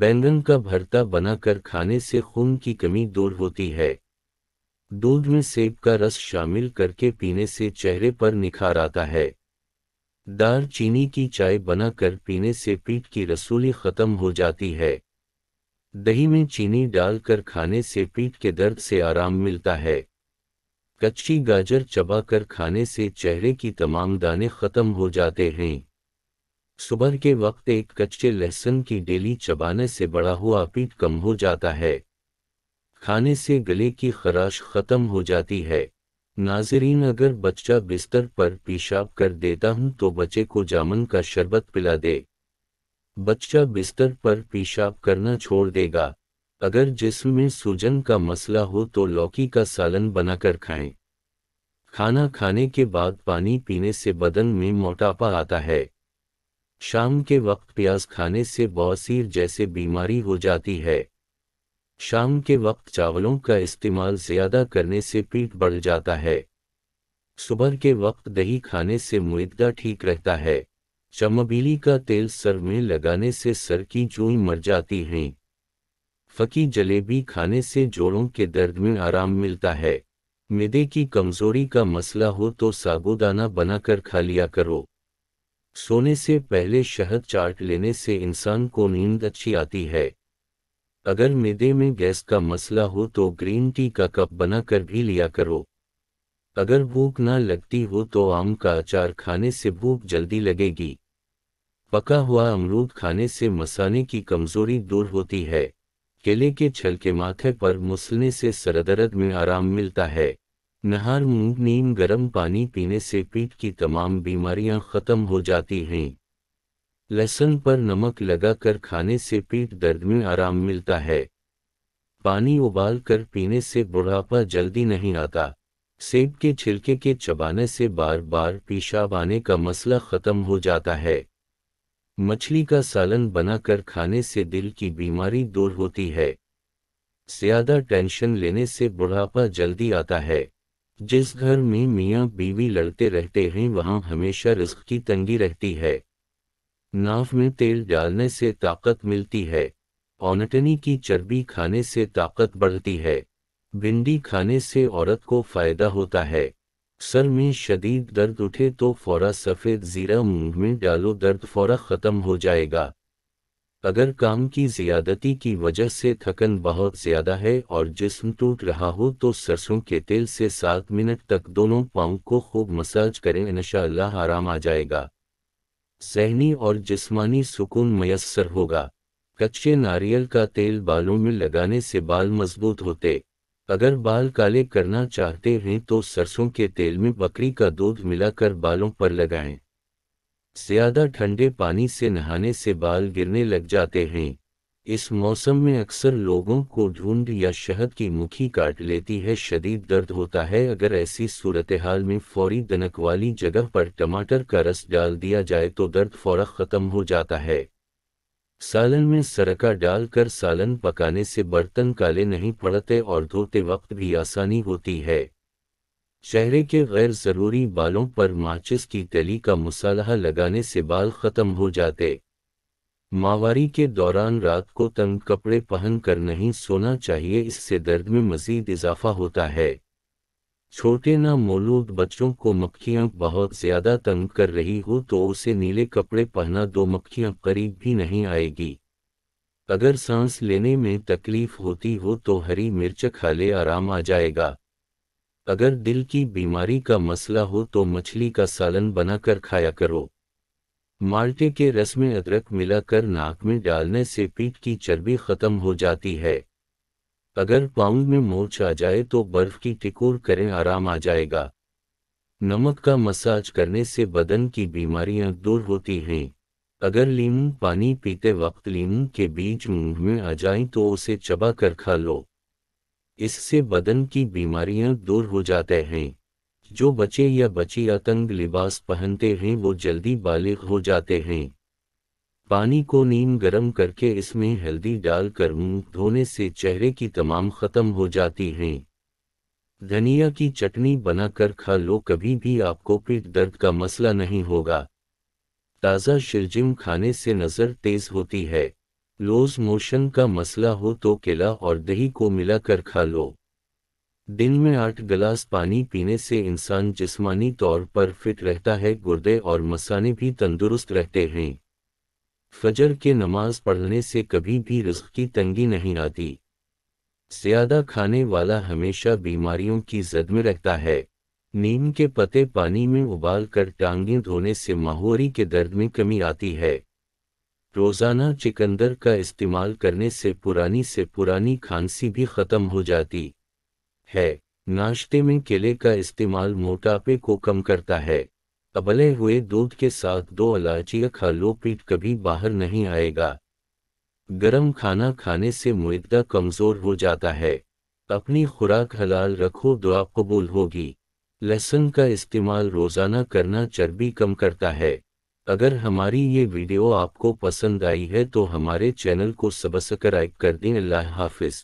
बैंगन का भरता बनाकर खाने से खून की कमी दूर होती है दूध में सेब का रस शामिल करके पीने से चेहरे पर निखार आता है दार चीनी की चाय बनाकर पीने से पीठ की रसूली खत्म हो जाती है दही में चीनी डालकर खाने से पीठ के दर्द से आराम मिलता है कच्ची गाजर चबाकर खाने से चेहरे की तमाम दाने खत्म हो जाते हैं सुबह के वक्त एक कच्चे लहसुन की डेली चबाने से बड़ा हुआ पीठ कम हो जाता है खाने से गले की खराश खत्म हो जाती है नाजरीन अगर बच्चा बिस्तर पर पेशाब कर देता हूँ तो बच्चे को जामन का शरबत पिला दे बच्चा बिस्तर पर पेशाब करना छोड़ देगा अगर जिस्म में सूजन का मसला हो तो लौकी का सालन बनाकर खाएं। खाना खाने के बाद पानी पीने से बदन में मोटापा आता है शाम के वक्त प्याज खाने से बवासीर जैसे बीमारी हो जाती है शाम के वक्त चावलों का इस्तेमाल ज्यादा करने से पीठ बढ़ जाता है सुबह के वक्त दही खाने से मुद्दा ठीक रहता है चमबीली का तेल सर में लगाने से सर की जूई मर जाती हैं फकी जलेबी खाने से जोड़ों के दर्द में आराम मिलता है मेदे की कमजोरी का मसला हो तो साबुदाना बनाकर खा लिया करो सोने से पहले शहद चाट लेने से इंसान को नींद अच्छी आती है अगर मेदे में गैस का मसला हो तो ग्रीन टी का कप बना कर भी लिया करो अगर भूख ना लगती हो तो आम का अचार खाने से भूख जल्दी लगेगी पका हुआ अमरूद खाने से मसाने की कमजोरी दूर होती है केले के छल के माथे पर मुसलने से सरदरद में आराम मिलता है नहार मुंह नीम गर्म पानी पीने से पेट की तमाम बीमारियां खत्म हो जाती हैं लहसुन पर नमक लगाकर खाने से पेट दर्द में आराम मिलता है पानी उबाल कर पीने से बुढ़ापा जल्दी नहीं आता सेब के छिलके के चबाने से बार बार पेशाब आने का मसला खत्म हो जाता है मछली का सालन बनाकर खाने से दिल की बीमारी दूर होती है ज्यादा टेंशन लेने से बुढ़ापा जल्दी आता है जिस घर में मियाँ बीवी लड़ते रहते हैं वहाँ हमेशा रिस्क की तंगी रहती है नाव में तेल डालने से ताकत मिलती है ऑनटनी की चर्बी खाने से ताकत बढ़ती है भिंडी खाने से औरत को फायदा होता है सर में शदीद दर्द उठे तो फौरा सफ़ेद ज़ीरा मुंह में डालो दर्द फौरा ख़त्म हो जाएगा अगर काम की ज्यादती की वजह से थकन बहुत ज्यादा है और जिसम टूट रहा हो तो सरसों के तेल से सात मिनट तक दोनों पाँव को खूब मसाज करें इनशाला आराम आ जाएगा सहनी और जिस्मानी सुकून मयसर होगा कच्चे नारियल का तेल बालों में लगाने से बाल मजबूत होते अगर बाल काले करना चाहते हैं तो सरसों के तेल में बकरी का दूध मिलाकर बालों पर लगाएं ज़्यादा ठंडे पानी से नहाने से बाल गिरने लग जाते हैं इस मौसम में अक्सर लोगों को ढूंढ या शहद की मुखी काट लेती है शदीद दर्द होता है अगर ऐसी सूरत हाल में फौरी दनक वाली जगह पर टमाटर का रस डाल दिया जाए तो दर्द फौरन ख़त्म हो जाता है सालन में सरका डालकर सालन पकाने से बर्तन काले नहीं पड़ते और धोते वक्त भी आसानी होती है चेहरे के गैर ज़रूरी बालों पर माचिस की तली का मुसालहा लगाने से बाल ख़त्म हो जाते माहवारी के दौरान रात को तंग कपड़े पहन कर नहीं सोना चाहिए इससे दर्द में मजीद इजाफा होता है छोटे ना मौलूद बच्चों को मक्खियाँ बहुत ज़्यादा तंग कर रही हो तो उसे नीले कपड़े पहना दो मक्खियाँ करीब भी नहीं आएगी अगर सांस लेने में तकलीफ होती हो तो हरी मिर्च खा ले आराम आ जाएगा अगर दिल की बीमारी का मसला हो तो मछली का सालन बनाकर खाया करो माल्टे के रस में अदरक मिलाकर नाक में डालने से पीठ की चर्बी खत्म हो जाती है अगर पाउंड में मोच आ जाए तो बर्फ की टिकोर करें आराम आ जाएगा नमक का मसाज करने से बदन की बीमारियां दूर होती हैं अगर लीम पानी पीते वक्त लीम के बीज मुंह में आ जाए तो उसे चबा कर खा लो इससे बदन की बीमारियां दूर हो जाते हैं जो बच्चे या बच्ची अतंग लिबास पहनते हैं वो जल्दी बालिग हो जाते हैं पानी को नीम गरम करके इसमें हल्दी डालकर मुंह धोने से चेहरे की तमाम ख़त्म हो जाती हैं धनिया की चटनी बनाकर खा लो कभी भी आपको पेट दर्द का मसला नहीं होगा ताज़ा शिरजिम खाने से नज़र तेज़ होती है लोज मोशन का मसला हो तो केला और दही को मिलाकर खा लो दिन में आठ गिलास पानी पीने से इंसान जिस्मानी तौर पर फिट रहता है गुर्दे और मसाने भी तंदुरुस्त रहते हैं फजर के नमाज पढ़ने से कभी भी रिस्क की तंगी नहीं आती ज्यादा खाने वाला हमेशा बीमारियों की जद में रहता है नीम के पत्ते पानी में उबाल कर टांगें धोने से माहौरी के दर्द में कमी आती है रोज़ाना चिकंदर का इस्तेमाल करने से पुरानी से पुरानी खांसी भी ख़त्म हो जाती है नाश्ते में केले का इस्तेमाल मोटापे को कम करता है तबले हुए दूध के साथ दो अलाचिया खा लो पीठ कभी बाहर नहीं आएगा गरम खाना खाने से मुद्दा कमज़ोर हो जाता है अपनी खुराक हलाल रखो दुआ कबूल होगी लहसुन का इस्तेमाल रोज़ाना करना चर्बी कम करता है अगर हमारी ये वीडियो आपको पसंद आई है तो हमारे चैनल को सब्सक्राइब कर दें अल्लाह हाफिज़